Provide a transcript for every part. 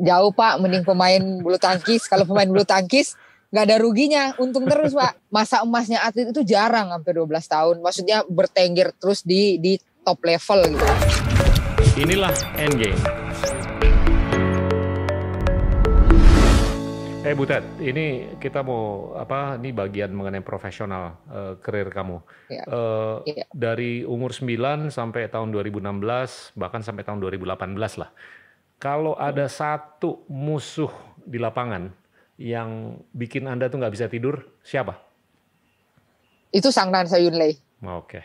jauh pak mending pemain bulu tangkis kalau pemain bulu tangkis nggak ada ruginya untung terus pak masa emasnya atlet itu jarang hampir 12 tahun maksudnya bertengger terus di di top level gitu inilah endgame Eh Butet, ini kita mau apa? Ini bagian mengenai profesional uh, karir kamu. Ya. Uh, ya. Dari umur 9 sampai tahun 2016 bahkan sampai tahun 2018 lah. Kalau ada satu musuh di lapangan yang bikin Anda tuh nggak bisa tidur, siapa? Itu Sang Nansa Yunlei. Oke. Okay.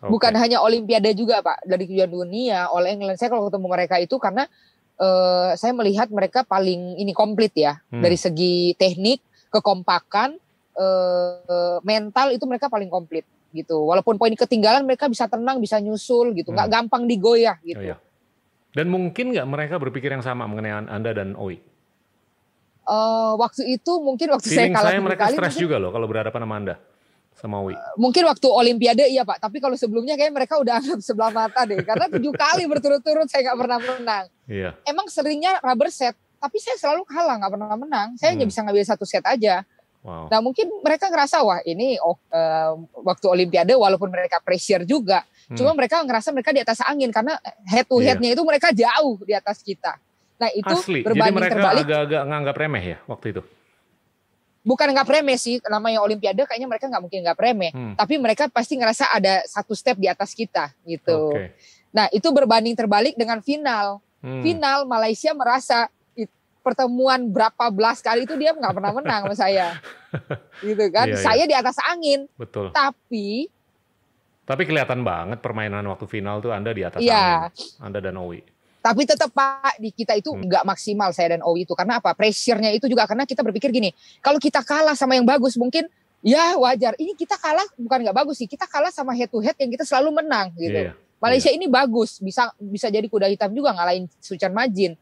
Okay. Bukan hanya Olimpiade juga Pak, dari kejuaraan dunia, oleh England. Saya kalau ketemu mereka itu karena uh, saya melihat mereka paling ini komplit ya, hmm. dari segi teknik, kekompakan, uh, mental itu mereka paling komplit gitu. Walaupun poin ketinggalan mereka bisa tenang, bisa nyusul gitu, nggak hmm. gampang digoyah gitu. Oh, iya. Dan mungkin nggak mereka berpikir yang sama mengenai Anda dan Oi? Uh, eh, waktu itu mungkin waktu Feeling saya kalah saya mereka stres juga loh kalau berhadapan sama Anda sama Uh, Mungkin waktu Olimpiade iya Pak, tapi kalau sebelumnya kayak mereka udah anggap sebelah mata deh, karena tujuh kali berturut-turut saya nggak pernah menang. Iya. Emang seringnya rubber set, tapi saya selalu kalah nggak pernah menang. Saya hanya hmm. bisa ngambil satu set aja. Wow. Nah mungkin mereka ngerasa wah ini oh, uh, waktu Olimpiade walaupun mereka pressure juga, Hmm. Cuma mereka ngerasa mereka di atas angin karena head to iya. headnya yeah. itu mereka jauh di atas kita. Nah itu Asli. berbanding Jadi mereka terbalik. agak-agak nganggap remeh ya waktu itu. Bukan nggak remeh sih, namanya Olimpiade kayaknya mereka nggak mungkin nggak remeh. Hmm. Tapi mereka pasti ngerasa ada satu step di atas kita gitu. Okay. Nah itu berbanding terbalik dengan final. Hmm. Final Malaysia merasa pertemuan berapa belas kali itu dia nggak pernah menang sama saya, gitu kan? iya, iya. saya iya. di atas angin. Betul. Tapi tapi kelihatan banget permainan waktu final tuh Anda di atas ya. angin. Anda dan Owi. Tapi tetap Pak di kita itu hmm. nggak hmm. maksimal saya dan Owi itu karena apa? pressure itu juga karena kita berpikir gini, kalau kita kalah sama yang bagus mungkin ya wajar. Ini kita kalah bukan nggak bagus sih, kita kalah sama head to head yang kita selalu menang gitu. Yeah. Iya. Malaysia yeah. ini bagus, bisa bisa jadi kuda hitam juga ngalahin Sucan Majin.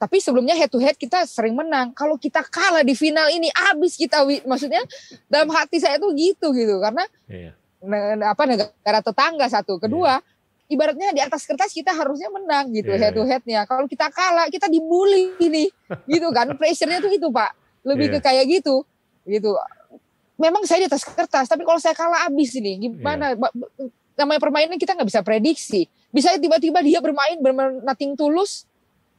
Tapi sebelumnya head to head kita sering menang. Kalau kita kalah di final ini habis kita maksudnya dalam hati saya tuh gitu gitu karena yeah apa negara tetangga satu. Kedua, yeah. ibaratnya di atas kertas kita harusnya menang gitu yeah, head to iya. headnya. Kalau kita kalah kita dibully ini, gitu kan? Pressure-nya tuh itu pak, lebih yeah. ke kayak gitu, gitu. Memang saya di atas kertas, tapi kalau saya kalah abis ini gimana? Yeah. Namanya permainan kita nggak bisa prediksi. Bisa tiba-tiba dia bermain bermain nothing tulus,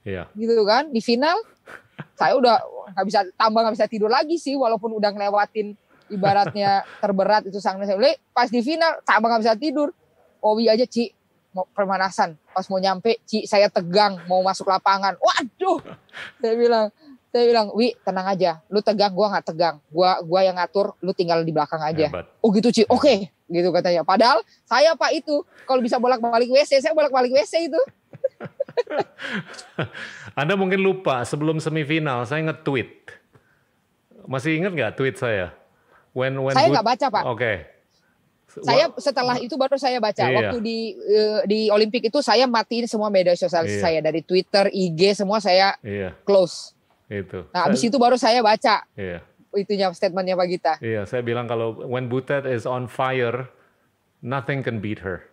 yeah. gitu kan? Di final saya udah nggak bisa tambah nggak bisa tidur lagi sih, walaupun udah ngelewatin ibaratnya terberat itu saya oleh pas di final tak nggak bisa tidur Owi aja Ci mau permanasan pas mau nyampe Ci saya tegang mau masuk lapangan waduh saya bilang saya bilang Wi tenang aja lu tegang gua nggak tegang gua gua yang ngatur lu tinggal di belakang aja Hebat. oh gitu Ci oke okay. gitu katanya padahal saya Pak itu kalau bisa bolak-balik WC saya bolak-balik WC itu Anda mungkin lupa sebelum semifinal saya nge-tweet masih ingat nggak tweet saya When, when saya nggak baca pak. Oke. Okay. Saya setelah itu baru saya baca. Iya. Waktu di eh, di Olimpik itu saya matiin semua media sosial iya. saya dari Twitter, IG semua saya iya. close. Itu. Nah, habis itu baru saya baca. Iya. Itunya statementnya Pak Gita. Iya, saya bilang kalau when Butet is on fire, nothing can beat her.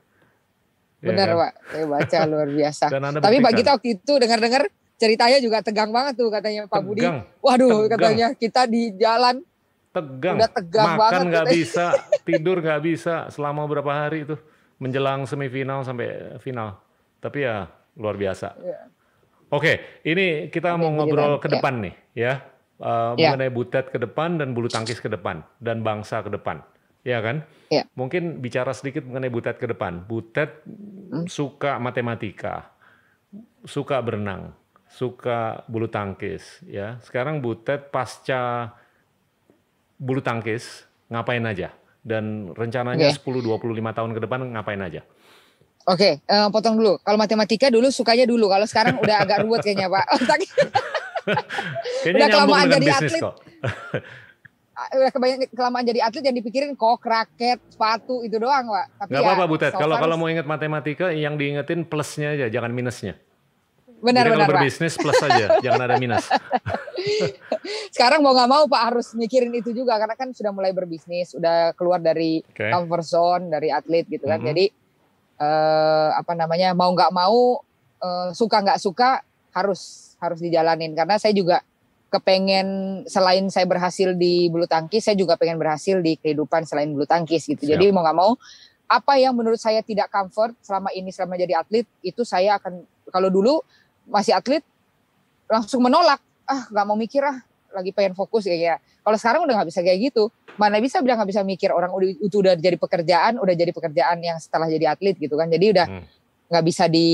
Iya Benar, yeah, kan? Pak. Saya baca luar biasa. Tapi Pak Gita waktu itu dengar-dengar ceritanya juga tegang banget tuh katanya Pak tegang. Budi. Waduh, tegang. katanya kita di jalan tegang, udah tegang makan nggak bisa, tidur nggak bisa selama berapa hari itu menjelang semifinal sampai final. Tapi ya luar biasa. Ya. Oke, ini kita Oke, mau ngobrol kan, ke ya. depan ya. nih ya. Uh, ya. mengenai butet ke depan dan bulu tangkis ke depan dan bangsa ke depan. Ya kan? Ya. Mungkin bicara sedikit mengenai butet ke depan. Butet hmm. suka matematika, suka berenang, suka bulu tangkis ya. Sekarang butet pasca bulu tangkis ngapain aja dan rencananya okay. 10-25 tahun ke depan ngapain aja? Oke, okay, uh, eh, potong dulu. Kalau matematika dulu sukanya dulu, kalau sekarang udah agak ruwet kayaknya pak. kayaknya udah ah, kelamaan jadi atlet. udah kelamaan jadi atlet yang dipikirin kok raket, sepatu itu doang pak. Tapi Gak ya, apa-apa Butet. kalau kalau mau ingat matematika yang diingetin plusnya aja, jangan minusnya. Benar, benar, kalau berbisnis Pak. plus saja, jangan ada minus. Sekarang mau nggak mau Pak harus mikirin itu juga karena kan sudah mulai berbisnis, sudah keluar dari okay. comfort zone, dari atlet gitu kan. Mm -hmm. Jadi eh, apa namanya mau nggak mau eh, suka nggak suka harus harus dijalanin karena saya juga kepengen selain saya berhasil di bulu tangkis, saya juga pengen berhasil di kehidupan selain bulu tangkis gitu. Siap. Jadi mau nggak mau apa yang menurut saya tidak comfort selama ini selama jadi atlet itu saya akan kalau dulu masih atlet langsung menolak ah nggak mau mikir ah lagi pengen fokus ya ya kalau sekarang udah nggak bisa kayak gitu mana bisa bilang nggak bisa mikir orang udah itu udah jadi pekerjaan udah jadi pekerjaan yang setelah jadi atlet gitu kan jadi udah hmm. nggak hmm. bisa di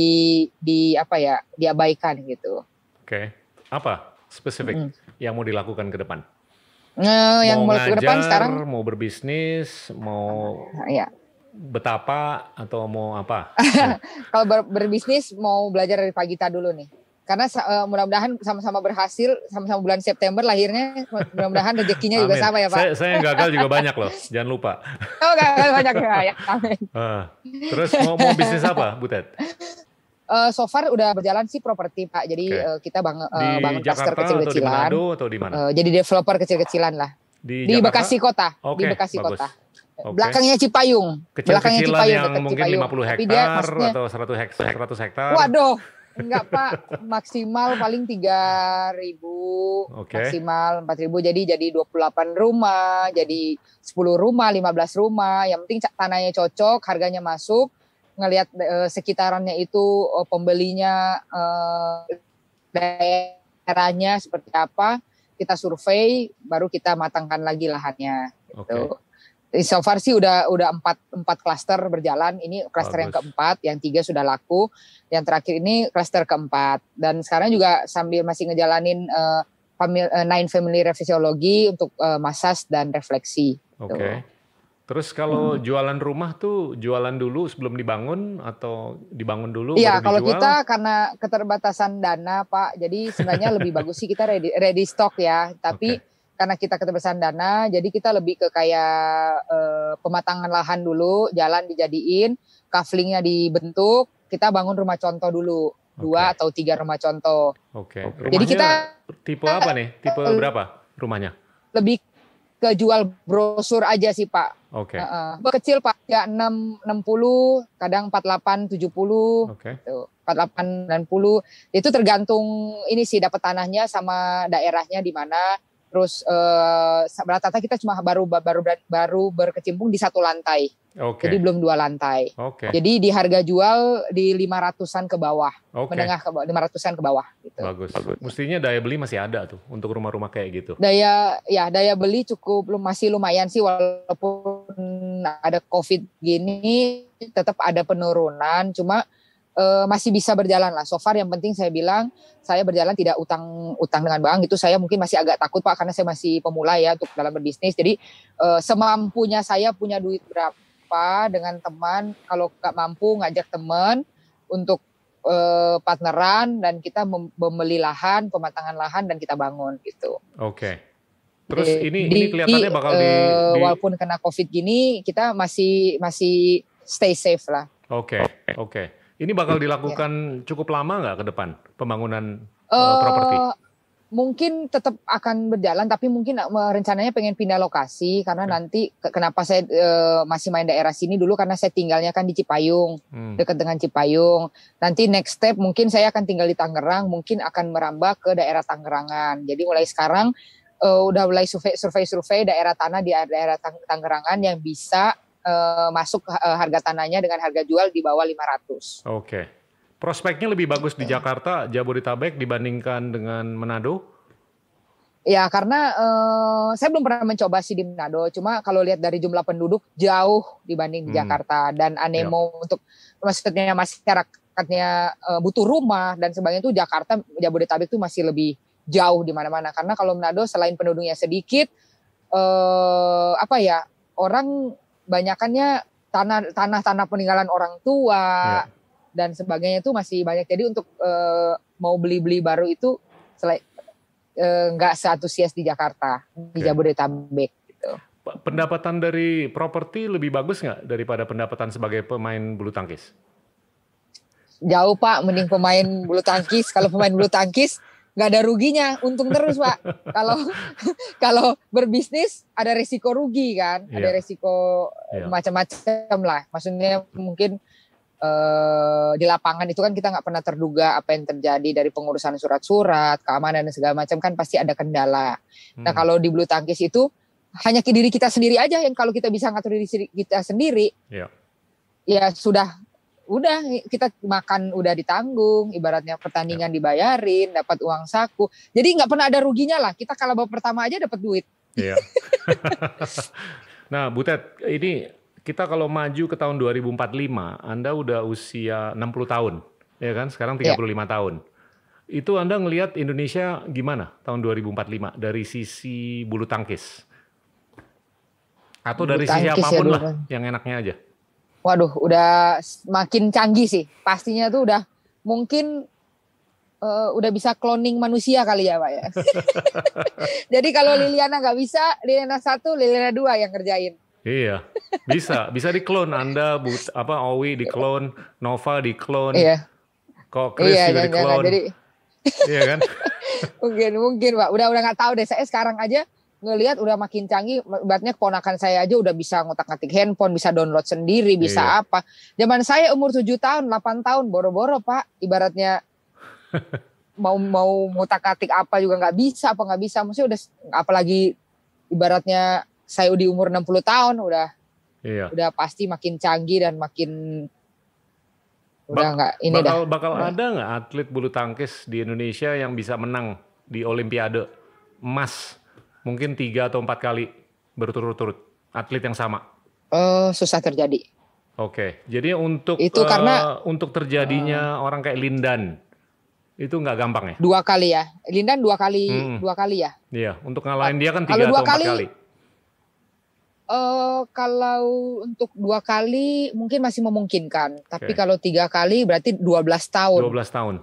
di apa ya diabaikan gitu oke okay. apa spesifik hmm. yang mau dilakukan ke depan Nge, yang mau, mau ngajar, ke depan sekarang mau berbisnis mau ya betapa atau mau apa? Kalau ber berbisnis mau belajar dari Pagita dulu nih. Karena uh, mudah-mudahan sama-sama berhasil, sama-sama bulan September lahirnya, mudah-mudahan rezekinya juga sama ya Pak. Saya, saya yang gagal juga banyak loh, jangan lupa. Oh gagal banyak ya, ya amin. Uh, terus mau, mau bisnis apa Butet? Uh, eh, so far udah berjalan sih properti Pak. Jadi okay. uh, eh, kita bang, uh, bangun cluster kecil-kecilan. Di Jakarta atau di Manado atau di mana? Uh, jadi developer kecil-kecilan lah. Di, di Bekasi Kota. Okay, di Bekasi bagus. Kota. Okay. Belakangnya Cipayung. Kecil belakangnya Cipayung yang mungkin Cipayung. 50 hektar dia, maksudnya, atau 100 hektar, 100 hektar. Waduh. Enggak Pak, maksimal paling 3.000. ribu, okay. maksimal 4 ribu, jadi jadi 28 rumah, jadi 10 rumah, 15 rumah, yang penting tanahnya cocok, harganya masuk, ngelihat eh, sekitarannya itu eh, pembelinya eh, daerahnya seperti apa, kita survei, baru kita matangkan lagi lahannya. Gitu. Okay. Eh, so far sih udah udah empat empat klaster berjalan. Ini klaster yang keempat, yang tiga sudah laku, yang terakhir ini klaster keempat. Dan sekarang juga sambil masih ngejalanin uh, eh, family, uh, eh, nine family refisiologi untuk uh, massage dan refleksi. Gitu. Oke. Okay. Terus kalau hmm. jualan rumah tuh jualan dulu sebelum dibangun atau dibangun dulu? Iya, kalau kita karena keterbatasan dana Pak, jadi sebenarnya lebih bagus sih kita ready, ready stock ya. Tapi okay karena kita keterbatasan dana, jadi kita lebih ke kayak eh, pematangan lahan dulu, jalan dijadiin, kaflingnya dibentuk, kita bangun rumah contoh dulu, okay. dua atau tiga rumah contoh. Oke. Okay. jadi kita tipe apa nih? Tipe eh, berapa rumahnya? Lebih ke jual brosur aja sih Pak. Oke. Okay. Uh, kecil Pak, ya enam enam puluh, kadang empat delapan tujuh puluh. Oke. Empat delapan sembilan puluh. Itu tergantung ini sih dapat tanahnya sama daerahnya di mana terus uh, rata-rata kita cuma baru baru baru berkecimpung di satu lantai. Okay. Jadi belum dua lantai. Okay. Jadi di harga jual di 500-an ke bawah, okay. menengah ke bawah, 500-an ke bawah gitu. Bagus. Bagus. Mestinya daya beli masih ada tuh untuk rumah-rumah kayak gitu. Daya ya daya beli cukup masih lumayan sih walaupun ada Covid gini tetap ada penurunan, cuma uh, masih bisa berjalan lah. So far yang penting saya bilang saya berjalan tidak utang utang dengan bank itu saya mungkin masih agak takut Pak karena saya masih pemula ya untuk dalam berbisnis. Jadi uh, semampunya saya punya duit berapa dengan teman kalau nggak mampu ngajak teman untuk uh, partneran dan kita membeli lahan, pematangan lahan dan kita bangun gitu. Oke. Okay. Terus ini di, ini kelihatannya bakal di, uh, di walaupun kena Covid gini kita masih masih stay safe lah. Oke. Okay, oke. Okay. Ini bakal iya. dilakukan ya. cukup lama nggak ke depan pembangunan uh, properti? Mungkin tetap akan berjalan, tapi mungkin eh, rencananya pengen pindah lokasi karena hmm. nanti kenapa saya uh, masih main daerah sini dulu karena saya tinggalnya kan di Cipayung, hmm. dekat dengan Cipayung. Nanti next step mungkin saya akan tinggal di Tangerang, mungkin akan merambah ke daerah Tangerangan. Jadi mulai sekarang uh, udah mulai survei-survei daerah tanah di daerah Tangerangan yang bisa uh, masuk uh, harga tanahnya dengan harga jual di bawah 500. Oke. Okay. Prospeknya lebih bagus di Jakarta, Jabodetabek dibandingkan dengan Manado? Ya karena uh, saya belum pernah mencoba sih di Manado. Cuma kalau lihat dari jumlah penduduk jauh dibanding hmm. Jakarta dan anemo ya. untuk maksudnya masyarakatnya uh, butuh rumah dan sebagainya itu Jakarta Jabodetabek itu masih lebih jauh di mana-mana. Karena kalau Manado selain penduduknya sedikit, uh, apa ya orang banyakannya tanah tanah tanah peninggalan orang tua yeah. dan sebagainya itu masih banyak. Jadi untuk uh, mau beli-beli baru itu selain eh, nggak uh, satu sias di Jakarta okay. di Jabodetabek gitu. Pendapatan dari properti lebih bagus nggak daripada pendapatan sebagai pemain bulu tangkis? Jauh pak, mending pemain bulu tangkis. Kalau pemain bulu tangkis nggak ada ruginya, untung terus pak. Kalau kalau berbisnis ada resiko rugi kan, yeah. ada iya. resiko yeah. Iya. macam-macam lah. Maksudnya mungkin eh, di lapangan itu kan kita nggak pernah terduga apa yang terjadi dari pengurusan surat-surat, keamanan dan segala macam kan pasti ada kendala. Nah, hmm. Nah kalau di bulu tangkis itu hanya ke diri kita sendiri aja yang kalau kita bisa ngatur diri kita sendiri, yeah. ya sudah udah kita makan udah ditanggung ibaratnya pertandingan ya. dibayarin dapat uang saku jadi nggak pernah ada ruginya lah kita kalau bawa pertama aja dapat duit iya nah Butet ini kita kalau maju ke tahun 2045 Anda udah usia 60 tahun ya kan sekarang 35 iya. tahun itu Anda ngelihat Indonesia gimana tahun 2045 dari sisi bulu tangkis atau bulu dari tangkis sisi ya, apapun ya, lah yang enaknya aja waduh udah makin canggih sih pastinya tuh udah mungkin uh, udah bisa cloning manusia kali ya pak ya jadi kalau Liliana nggak bisa Liliana satu Liliana dua yang kerjain iya bisa bisa diklon Anda but, apa Owi diklon Nova diklon iya. kok Chris iya, juga jangan, diklon iya kan mungkin mungkin pak udah udah nggak tahu deh saya sekarang aja ngelihat udah makin canggih ibaratnya keponakan saya aja udah bisa ngotak-ngatik handphone bisa download sendiri bisa iya. apa zaman saya umur 7 tahun 8 tahun boro-boro pak ibaratnya mau mau ngotak-ngatik apa juga nggak bisa apa nggak bisa mesti udah apalagi ibaratnya saya di umur 60 tahun udah iya. udah pasti makin canggih dan makin ba udah nggak ini bakal, dah bakal iya. ada nggak atlet bulu tangkis di Indonesia yang bisa menang di Olimpiade emas mungkin tiga atau empat kali berturut-turut atlet yang sama? Uh, susah terjadi. Oke, jadi untuk itu uh, karena eh, untuk terjadinya uh, orang kayak Lindan itu nggak gampang ya? Dua kali ya, Lindan dua kali, hmm. dua kali ya. Iya, untuk ngalahin dia kan tiga kalau dua atau kali, empat kali. Uh, kalau untuk dua kali mungkin masih memungkinkan, tapi okay. kalau tiga kali berarti dua belas tahun. Dua belas tahun.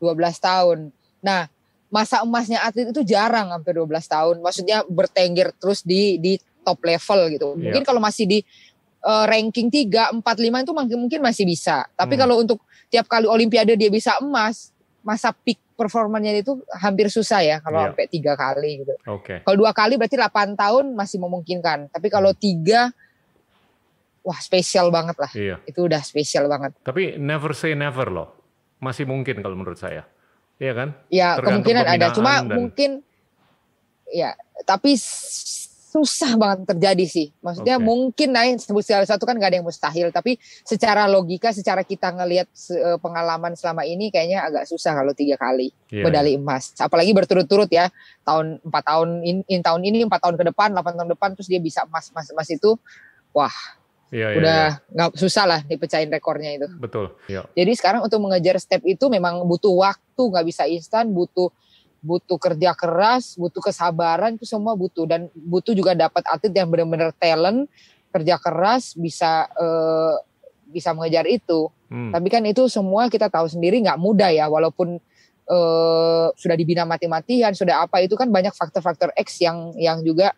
Dua belas tahun. Nah, masa emasnya atlet itu jarang hampir 12 tahun. Maksudnya bertengger terus di di top level gitu. Iya. Mungkin kalau masih di uh, ranking 3, 4, 5 itu mungkin masih bisa. Tapi hmm. kalau untuk tiap kali olimpiade dia bisa emas, masa peak performanya itu hampir susah ya kalau yeah. sampai tiga kali gitu. Okay. Kalau dua kali berarti 8 tahun masih memungkinkan. Tapi kalau hmm. tiga wah spesial banget lah. Iya. Itu udah spesial banget. Tapi never say never loh. Masih mungkin kalau menurut saya. Iya kan? Ya kemungkinan ada, cuma dan... mungkin ya tapi susah banget terjadi sih. Maksudnya okay. mungkin naik sebut segala satu kan gak ada yang mustahil, tapi secara logika, secara kita ngelihat eh, pengalaman selama ini kayaknya agak susah kalau tiga kali yeah. medali iya. emas, apalagi berturut-turut ya tahun empat tahun in, tahun ini empat tahun ke depan, delapan tahun depan terus dia bisa emas emas emas itu, wah Iya, iya, udah iya. nggak susah lah dipecahin rekornya itu. Betul. Iya. Jadi sekarang untuk mengejar step itu memang butuh waktu, nggak bisa instan, butuh butuh kerja keras, butuh kesabaran itu semua butuh dan butuh juga dapat atlet yang benar-benar talent, kerja keras bisa eh, bisa mengejar itu. Hmm. Tapi kan itu semua kita tahu sendiri nggak mudah ya, walaupun eh, sudah dibina mati-matian, sudah apa itu kan banyak faktor-faktor X yang yang juga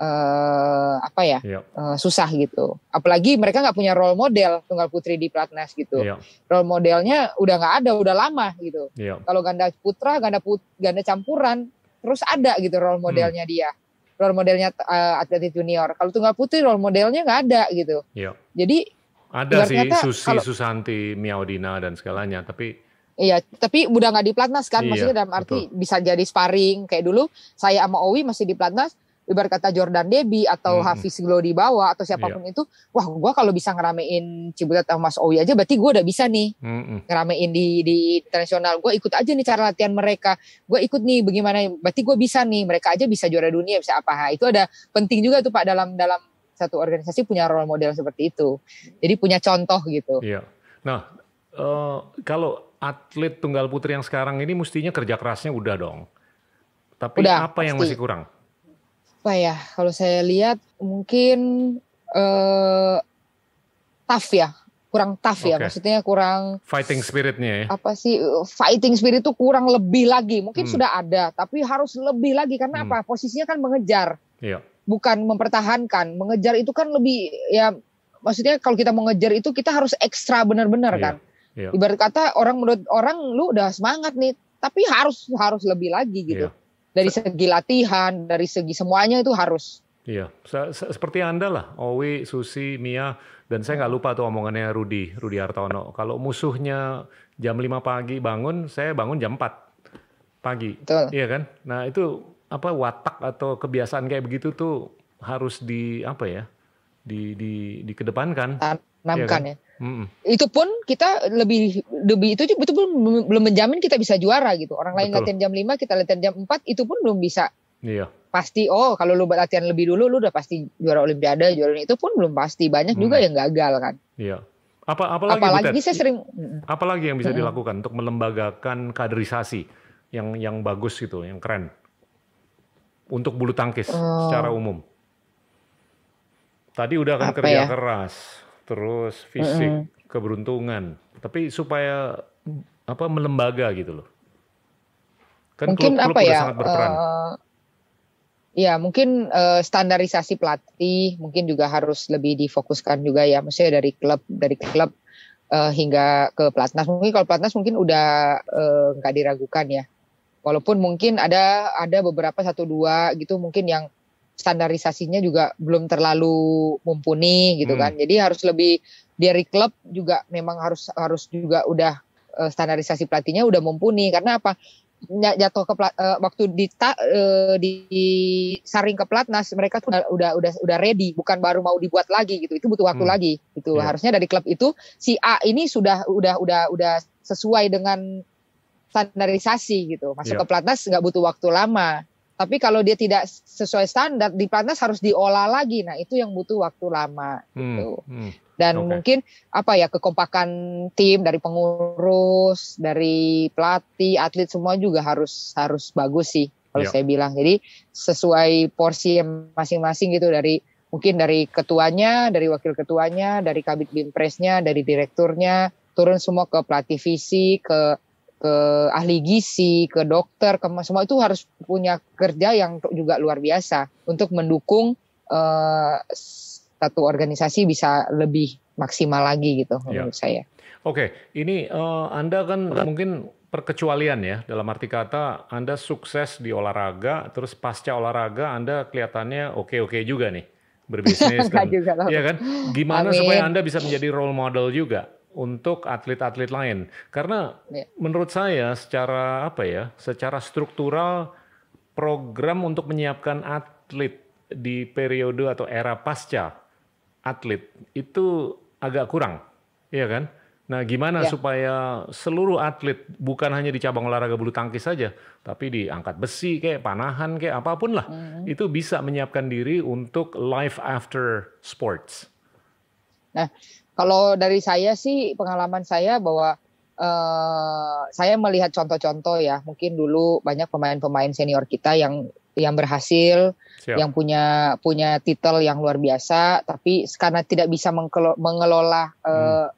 uh, apa ya yeah. Iya. uh, susah gitu. Apalagi mereka nggak punya role model tunggal putri di pelatnas gitu. Yeah. Role modelnya udah nggak ada, udah lama gitu. Yeah. Kalau ganda putra, ganda put, ganda campuran terus ada gitu role modelnya hmm. dia. Role modelnya uh, eh, atletik junior. Kalau tunggal putri role modelnya nggak ada gitu. Yeah. Jadi ada sih kata, Susi, kalo, Susanti, Miaudina dan segalanya, tapi Iya, tapi udah nggak di pelatnas kan, iya, maksudnya dalam arti betul. bisa jadi sparring kayak dulu. Saya sama Owi masih di pelatnas, ibarat kata Jordan Debi atau hmm, hmm. Hafiz Glow di bawah atau siapapun yeah. itu, wah gue kalau bisa ngeramein Cibutet sama Mas Owi aja, berarti gue udah bisa nih hmm, hmm. ngeramein di di internasional. Gue ikut aja nih cara latihan mereka, gue ikut nih bagaimana, berarti gue bisa nih. Mereka aja bisa juara dunia, bisa apa? Ha. Itu ada penting juga tuh Pak dalam dalam satu organisasi punya role model seperti itu. Jadi punya contoh gitu. Iya. Nah, uh, kalau atlet tunggal putri yang sekarang ini mestinya kerja kerasnya udah dong. Tapi udah, apa yang pasti. masih kurang? apa ya kalau saya lihat mungkin uh, tough ya kurang tough okay. ya maksudnya kurang fighting spiritnya ya apa sih fighting spirit itu kurang lebih lagi mungkin hmm. sudah ada tapi harus lebih lagi karena hmm. apa posisinya kan mengejar iya. bukan mempertahankan mengejar itu kan lebih ya maksudnya kalau kita mengejar itu kita harus ekstra benar-benar iya. kan iya. ibarat kata orang menurut orang lu udah semangat nih tapi harus harus lebih lagi gitu iya dari segi latihan, dari segi semuanya itu harus. Iya, seperti Anda lah, Owi, Susi, Mia, dan saya nggak lupa tuh omongannya Rudi, Rudi Hartono. Kalau musuhnya jam 5 pagi bangun, saya bangun jam 4 pagi. Betul. Iya kan? Nah itu apa watak atau kebiasaan kayak begitu tuh harus di apa ya? Di di dikedepankan. Tanamkan ya. Kan? ya. Mm-hmm. Itu pun kita lebih lebih itu betul-betul belum menjamin kita bisa juara gitu. Orang lain Betul. latihan jam 5, kita latihan jam 4 itu pun belum bisa. Iya. Pasti oh kalau lu latihan lebih dulu lu udah pasti juara olimpiade, juara itu pun belum pasti. Banyak mm. juga yang gagal kan. Iya. Apa apalagi, apalagi saya sering apalagi yang bisa dilakukan untuk melembagakan kaderisasi yang yang bagus gitu, yang keren. Untuk bulu tangkis oh. secara umum. Tadi udah kan Apa kerja ya? keras terus fisik, mm -hmm. keberuntungan. Tapi supaya apa melembaga gitu loh. Kan mungkin klub, klub apa ya? sangat berperan. Uh, ya mungkin uh, standarisasi pelatih mungkin juga harus lebih difokuskan juga ya. Maksudnya dari klub dari klub uh, hingga ke pelatnas. Mungkin kalau pelatnas mungkin udah nggak uh, diragukan ya. Walaupun mungkin ada ada beberapa satu dua gitu mungkin yang standarisasinya juga belum terlalu mumpuni gitu hmm. kan. Jadi harus lebih dari klub juga memang harus harus juga udah eh, standarisasi pelatihnya udah mumpuni karena apa? jatuh ke plat, uh, eh, waktu di uh, di saring ke pelatnas mereka tuh udah udah udah ready bukan baru mau dibuat lagi gitu itu butuh waktu hmm. lagi Itu yeah. harusnya dari klub itu si A ini sudah udah udah udah sesuai dengan standarisasi gitu masuk yeah. ke pelatnas nggak butuh waktu lama tapi kalau dia tidak sesuai standar, di platnas harus diolah lagi. Nah, itu yang butuh waktu lama hmm, gitu. Hmm, hmm. Dan okay. mungkin apa ya kekompakan tim dari pengurus, dari pelatih, atlet semua juga harus harus bagus sih kalau yeah. saya bilang. Jadi sesuai porsi masing-masing gitu dari mungkin dari ketuanya, dari wakil ketuanya, dari kabit bimpresnya, dari direkturnya, turun semua ke pelatih visi, ke ke ahli gizi, ke dokter, ke semua itu harus punya kerja yang juga luar biasa untuk mendukung uh, satu organisasi bisa lebih maksimal lagi gitu ya. menurut saya. Oke, ini uh, Anda kan mungkin perkecualian ya dalam arti kata Anda sukses di olahraga, terus pasca olahraga Anda kelihatannya oke-oke juga nih berbisnis kan. juga, ya kan. Gimana Amin. supaya Anda bisa menjadi role model juga? untuk atlet-atlet lain. Karena ya. menurut saya secara apa ya, secara struktural program untuk menyiapkan atlet di periode atau era pasca atlet itu agak kurang, ya kan? Nah, gimana ya. supaya seluruh atlet bukan hanya di cabang olahraga bulu tangkis saja, tapi di angkat besi kayak panahan kayak apapun lah, hmm. itu bisa menyiapkan diri untuk life after sports. Nah, kalau dari saya sih pengalaman saya bahwa uh, saya melihat contoh-contoh ya, mungkin dulu banyak pemain-pemain senior kita yang yang berhasil, Siap. yang punya punya titel yang luar biasa, tapi karena tidak bisa mengelola uh,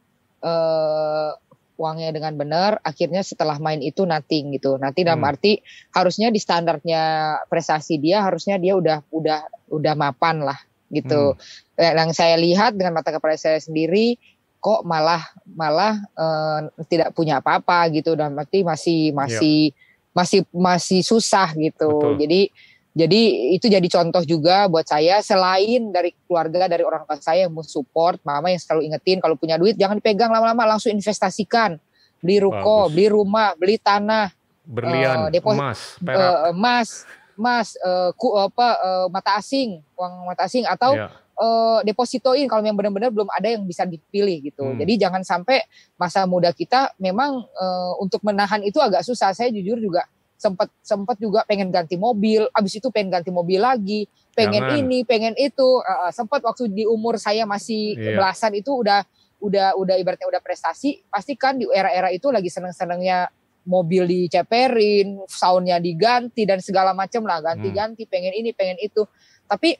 uh, uangnya dengan benar, akhirnya setelah main itu nothing gitu. Nanti dalam hmm. arti harusnya di standarnya prestasi dia harusnya dia udah udah udah mapan lah gitu. Hmm. Yang saya lihat dengan mata kepala saya sendiri kok malah malah uh, tidak punya apa-apa gitu dan berarti masih iya. masih yeah. masih masih susah gitu. Betul. Jadi jadi itu jadi contoh juga buat saya selain dari keluarga dari orang tua saya yang support, mama yang selalu ingetin kalau punya duit jangan dipegang lama-lama langsung investasikan. Beli ruko, Bagus. beli rumah, beli tanah, berlian, uh, emas, perak. Uh, emas emas, uh, eh, ku, apa uh, mata asing, uang mata asing atau yeah. Iya. uh, depositoin kalau yang benar-benar belum ada yang bisa dipilih gitu. Hmm. Jadi jangan sampai masa muda kita memang uh, untuk menahan itu agak susah. Saya jujur juga sempat sempat juga pengen ganti mobil, abis itu pengen ganti mobil lagi, pengen Jangan. ini, pengen itu. Uh, sempat waktu di umur saya masih yeah. belasan itu udah udah udah ibaratnya udah prestasi, pasti kan di era-era itu lagi seneng-senengnya mobil diceperin, soundnya diganti dan segala macam lah ganti-ganti, hmm. pengen ini pengen itu. Tapi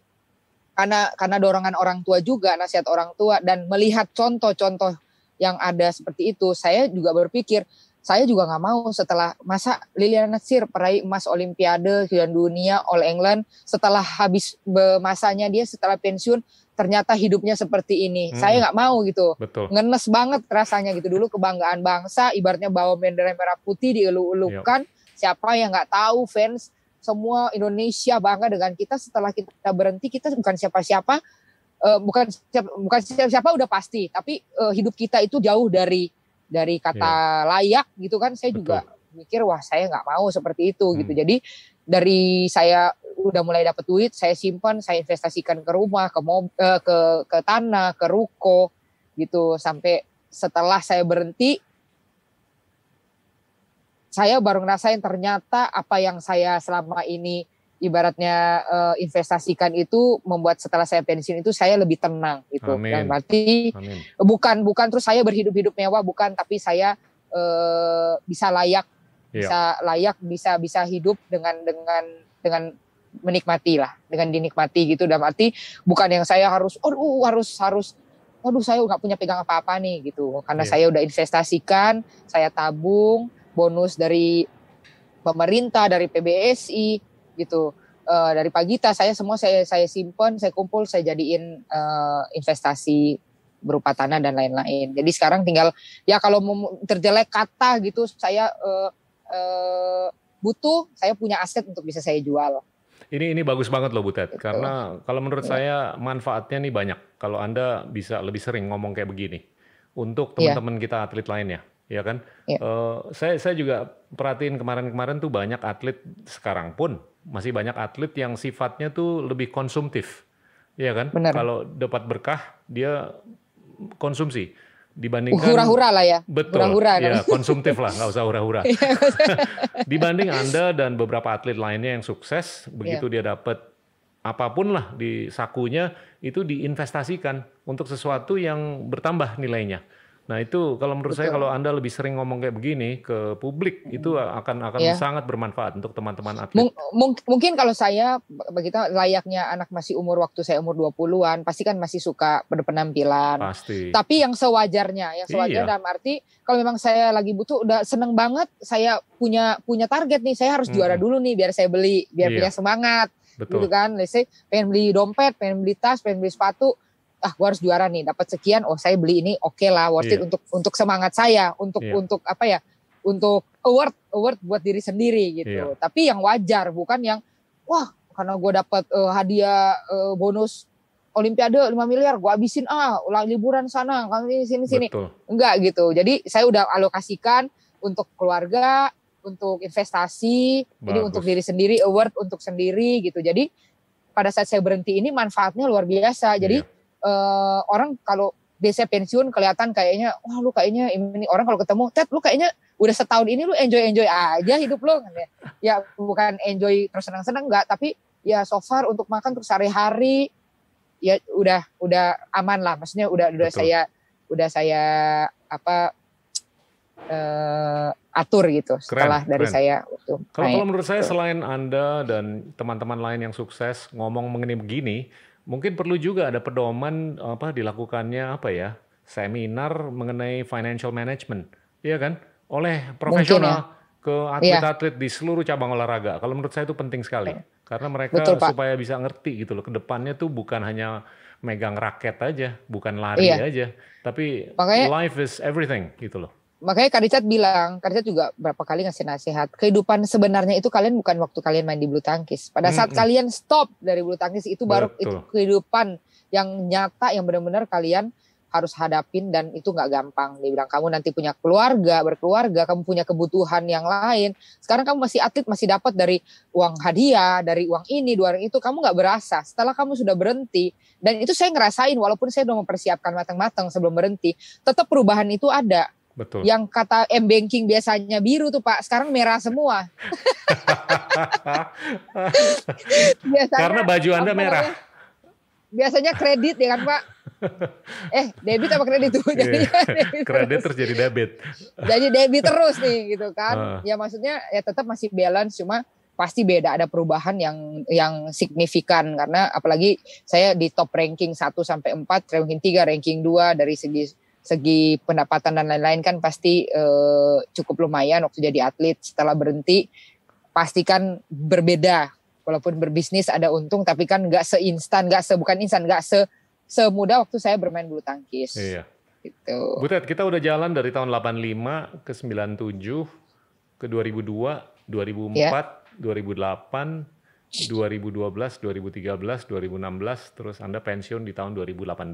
karena karena dorongan orang tua juga, nasihat orang tua dan melihat contoh-contoh yang ada seperti itu, saya juga berpikir saya juga nggak mau setelah masa Liliana Nasir peraih emas Olimpiade dan dunia All England setelah habis masanya dia setelah pensiun ternyata hidupnya seperti ini. Hmm. Saya nggak mau gitu. Betul. Ngenes banget rasanya gitu dulu kebanggaan bangsa ibaratnya bawa bendera merah putih dielu-elukan. Iya. Siapa yang nggak tahu fans semua Indonesia bangga dengan kita setelah kita berhenti kita bukan siapa-siapa eh, bukan siapa, bukan siapa-siapa udah pasti, tapi eh, hidup kita itu jauh dari dari kata yeah. layak gitu kan. Saya Betul. juga mikir wah saya nggak mau seperti itu gitu. hmm. gitu jadi dari saya udah mulai dapat duit saya simpan saya investasikan ke rumah ke mob, eh, ke ke tanah ke ruko gitu sampai setelah saya berhenti saya baru ngerasain ternyata apa yang saya selama ini ibaratnya uh, investasikan itu membuat setelah saya pensiun itu saya lebih tenang gitu. Amin. Dan berarti Amin. bukan bukan terus saya berhidup-hidup mewah bukan tapi saya uh, bisa layak Iya. bisa layak bisa bisa hidup dengan dengan dengan menikmati lah dengan dinikmati gitu dalam arti bukan yang saya harus oh uh harus harus waduh saya nggak punya pegang apa-apa nih gitu karena yeah. saya udah investasikan saya tabung bonus dari pemerintah dari PBSI gitu uh, dari Pagita saya semua saya saya simpan saya kumpul saya jadiin uh, investasi berupa tanah dan lain-lain jadi sekarang tinggal ya kalau mau terjelek kata gitu saya uh, uh, butuh, saya punya aset untuk bisa saya jual. Ini ini bagus banget loh Butet, gitu. karena kalau menurut ya. saya manfaatnya nih banyak. Kalau anda bisa lebih sering ngomong kayak begini untuk iya. teman-teman ya. kita atlet lainnya, ya iya kan? Ya. Uh, saya saya juga perhatiin kemarin-kemarin tuh banyak atlet sekarang pun masih banyak atlet yang sifatnya tuh lebih konsumtif, ya kan? Kalau dapat berkah dia konsumsi dibandingkan hura-hura lah ya betul hura-hura ya konsumtif lah nggak usah hura-hura iya, dibanding anda dan beberapa atlet lainnya yang sukses begitu yeah. dia dapat apapun lah di sakunya itu diinvestasikan untuk sesuatu yang bertambah nilainya Nah itu kalau menurut Betul. saya kalau anda lebih sering ngomong kayak begini ke publik hmm. itu akan akan yeah. sangat bermanfaat untuk teman-teman atlet. Mung mungkin kalau saya begitu layaknya anak masih umur waktu saya umur 20-an pasti kan masih suka berpenampilan. Pasti. Tapi yang sewajarnya, yang iya. sewajarnya iya. dalam arti kalau memang saya lagi butuh udah seneng banget saya punya punya target nih saya harus hmm. juara dulu nih biar saya beli biar iya. punya semangat. Betul. Gitu kan, let's pengen beli dompet, pengen beli tas, pengen beli sepatu ah gue harus juara nih dapat sekian oh saya beli ini oke okay lah worth yeah. it iya. untuk untuk semangat saya untuk yeah. untuk apa ya untuk award award buat diri sendiri gitu yeah. tapi yang wajar bukan yang wah karena gue dapat uh, hadiah uh, bonus Olimpiade 5 miliar gue abisin ah liburan sana kami sini sini sini. enggak gitu jadi saya udah alokasikan untuk keluarga untuk investasi Bagus. jadi untuk diri sendiri award untuk sendiri gitu jadi pada saat saya berhenti ini manfaatnya luar biasa jadi iya uh, orang kalau biasanya pensiun kelihatan kayaknya wah lu kayaknya ini orang kalau ketemu Ted lu kayaknya udah setahun ini lu enjoy enjoy aja hidup lu kan ya bukan enjoy terus senang senang nggak tapi ya so far untuk makan terus hari hari ya udah udah aman lah maksudnya udah udah saya udah saya apa uh, atur gitu keren, setelah dari keren. saya waktu kalau menurut saya gitu. selain anda dan teman-teman lain yang sukses ngomong mengenai begini Mungkin perlu juga ada pedoman apa dilakukannya apa ya seminar mengenai financial management, iya kan? Oleh ya. profesional ya. ke iya. atlet-atlet ya. di seluruh cabang olahraga. Kalau menurut saya itu penting sekali Betul. Iya. karena mereka Betul, supaya bisa ngerti gitu loh. Kedepannya tuh bukan hanya megang raket aja, bukan lari iya. aja, tapi Makanya, life is everything gitu loh makanya Kak Richard bilang, Kak Richard juga berapa kali ngasih nasihat, kehidupan sebenarnya itu kalian bukan waktu kalian main di bulu tangkis. Pada saat hmm, kalian stop dari bulu tangkis itu baru Betul. itu kehidupan yang nyata yang benar-benar kalian harus hadapin dan itu nggak gampang. Dia bilang kamu nanti punya keluarga, berkeluarga, kamu punya kebutuhan yang lain. Sekarang kamu masih atlet, masih dapat dari uang hadiah, dari uang ini, dua orang itu, kamu nggak berasa. Setelah kamu sudah berhenti, dan itu saya ngerasain walaupun saya udah mempersiapkan matang-matang sebelum berhenti, tetap perubahan itu ada Betul. Yang kata M banking biasanya biru tuh Pak, sekarang merah semua. biasanya, Karena baju Anda merah. biasanya kredit ya kan Pak? Eh, debit apa kredit tuh? Iya. Jadi yeah. kredit terus jadi debit. jadi debit terus nih gitu kan. Uh. Ya maksudnya ya tetap masih balance cuma pasti beda ada perubahan yang yang signifikan karena apalagi saya di top ranking 1 sampai 4, ranking 3, ranking 2 dari segi segi pendapatan dan lain-lain kan pasti eh, cukup lumayan waktu jadi atlet setelah berhenti pastikan berbeda walaupun berbisnis ada untung tapi kan nggak seinstan nggak se bukan instan nggak se semudah waktu saya bermain bulu tangkis iya. gitu Butet kita udah jalan dari tahun 85 ke 97 ke 2002 2004 yeah. 2008 2012 2013 2016 terus Anda pensiun di tahun 2018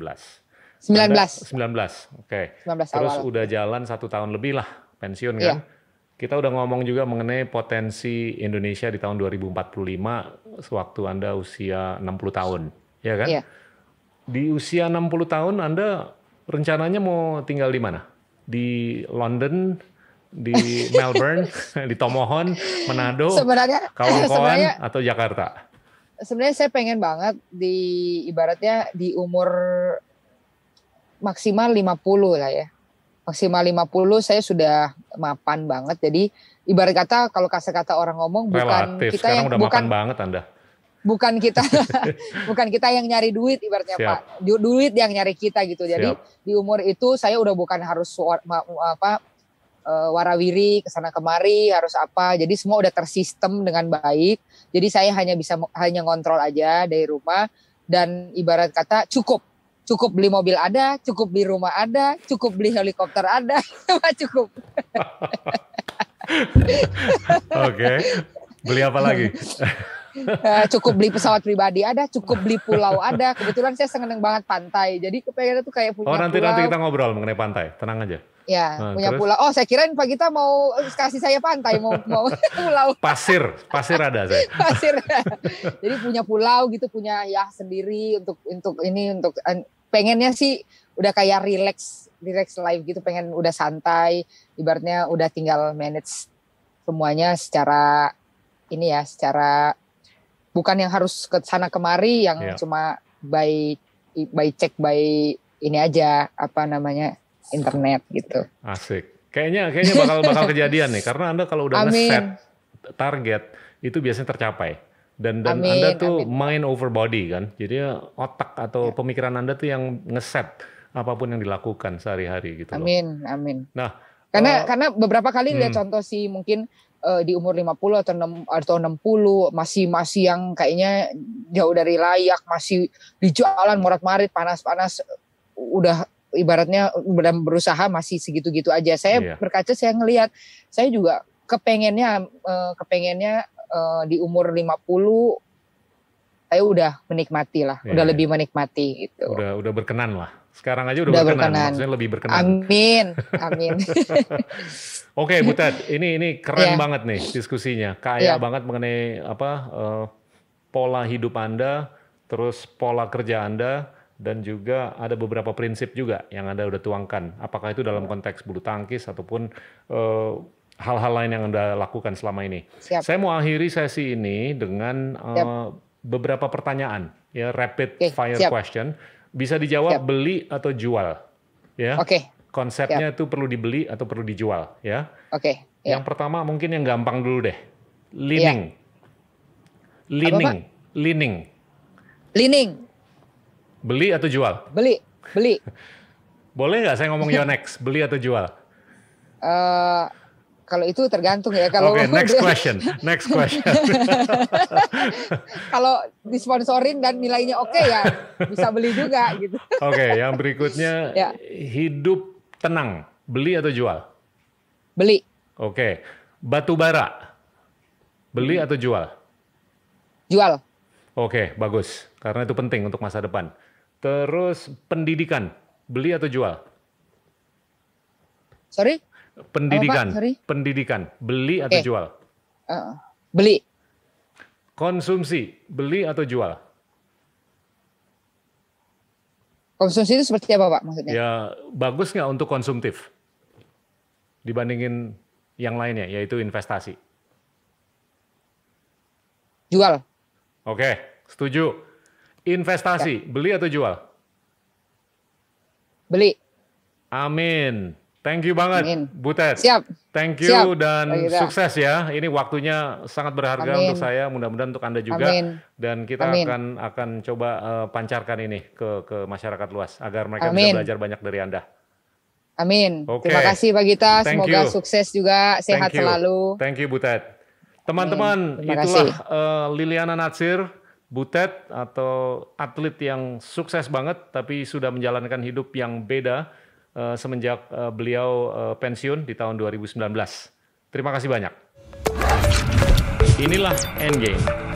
19. Anda 19. Oke. Okay. 19 Terus awal. udah jalan satu tahun lebih lah pensiun iya. kan. Iya. Kita udah ngomong juga mengenai potensi Indonesia di tahun 2045 sewaktu Anda usia 60 tahun, ya kan? Iya. Di usia 60 tahun Anda rencananya mau tinggal di mana? Di London, di Melbourne, di Tomohon, Manado, sebenarnya, kawan-kawan atau Jakarta? Sebenarnya saya pengen banget di ibaratnya di umur maksimal 50 lah ya. Maksimal 50 saya sudah mapan banget. Jadi ibarat kata kalau kasar kata orang ngomong bukan kita Sekarang yang udah bukan mapan banget Anda. Bukan kita bukan kita yang nyari duit ibaratnya Siap. Pak. Du duit yang nyari kita gitu. Jadi Siap. di umur itu saya udah bukan harus apa eh, warawiri ke sana kemari harus apa. Jadi semua udah tersistem dengan baik. Jadi saya hanya bisa hanya ngontrol aja dari rumah dan ibarat kata cukup cukup beli mobil ada, cukup beli rumah ada, cukup beli helikopter ada, cukup. Oke, beli apa lagi? Eh, cukup beli pesawat pribadi ada, cukup beli pulau ada. Kebetulan saya seneng banget pantai, jadi kepengen tuh kayak punya. Oh nanti pulau. nanti kita ngobrol mengenai pantai, tenang aja. Ya, nah, punya terus? pulau. Oh, saya kira Pak Gita mau eh, kasih saya pantai, mau mau pulau. Pasir, pasir ada saya. pasir. Jadi punya pulau gitu, punya ya sendiri untuk untuk ini untuk pengennya sih udah kayak relax relax live gitu pengen udah santai ibaratnya udah tinggal manage semuanya secara ini ya secara bukan yang harus ke sana kemari yang yeah. cuma by by check by ini aja apa namanya internet gitu asik kayaknya kayaknya bakal bakal kejadian nih karena anda kalau udah Amin. ngeset target itu biasanya tercapai dan dan amin, anda tuh amin. mind over body kan jadi eh, otak atau ya. pemikiran anda tuh yang ngeset apapun yang dilakukan sehari-hari gitu loh. amin amin. nah karena uh, karena beberapa kali hmm. lihat contoh sih mungkin uh, di umur 50 atau enam atau 60 masih masih yang kayaknya jauh dari layak masih di jualan morat-marit panas-panas udah ibaratnya udah berusaha masih segitu-gitu aja saya yeah. berkaca saya ngelihat saya juga kepengennya kepengennya uh, di umur 50 saya udah menikmati lah, yeah. udah iya, lebih iya. menikmati itu. Udah udah berkenan lah. Sekarang aja udah, udah berkenan, berkenan, maksudnya lebih berkenan. Amin, amin. Oke, okay, Butet, ini ini keren yeah. banget nih diskusinya, kaya yeah. banget mengenai apa uh, pola hidup anda, terus pola kerja anda, dan juga ada beberapa prinsip juga yang anda udah tuangkan. Apakah itu dalam konteks bulu tangkis ataupun uh, hal-hal lain yang Anda lakukan selama ini. Siap. Saya mau akhiri sesi ini dengan uh, beberapa pertanyaan, ya rapid okay, fire siap. question. Bisa dijawab siap. beli atau jual, ya. Oke. Okay. Konsepnya siap. itu perlu dibeli atau perlu dijual, ya. Oke. Okay, ya. Yeah. Yang pertama mungkin yang gampang dulu deh. Leaning. yeah. Leaning. Apa, Leaning. Leaning. Beli atau jual? Beli, beli. Boleh nggak saya ngomong Yonex, beli atau jual? Uh, kalau itu tergantung ya kalau okay, next question next question kalau disponsorin dan nilainya oke okay, ya bisa beli juga gitu oke okay, yang berikutnya ya. hidup tenang beli atau jual beli oke okay. batu bara beli atau jual jual oke okay, bagus karena itu penting untuk masa depan terus pendidikan beli atau jual sorry Pendidikan. Apa, Pak? pendidikan. Beli okay. atau eh. jual? Uh, beli. Konsumsi, beli atau jual? Konsumsi itu seperti apa, Pak? Maksudnya? Ya, bagus nggak untuk konsumtif? Dibandingin yang lainnya, yaitu investasi. Jual. Oke, setuju. Investasi, ya. beli atau jual? Beli. Amin. Thank you banget, Amin. Butet. Siap. Thank you Siap. dan oh, iya. sukses ya. Ini waktunya sangat berharga Amin. untuk saya, mudah-mudahan untuk anda juga. Amin. Dan kita Amin. akan akan coba uh, pancarkan ini ke ke masyarakat luas agar mereka Amin. bisa belajar banyak dari anda. Amin. Okay. Terima kasih Pak Gita. Thank Semoga you. sukses juga, sehat Thank you. selalu. Thank you Butet. Teman-teman, itulah uh, Liliana Natsir. Butet atau atlet yang sukses banget tapi sudah menjalankan hidup yang beda Eh, semenjak eh, beliau eh, pensiun di tahun 2019. Terima kasih banyak. Inilah Endgame.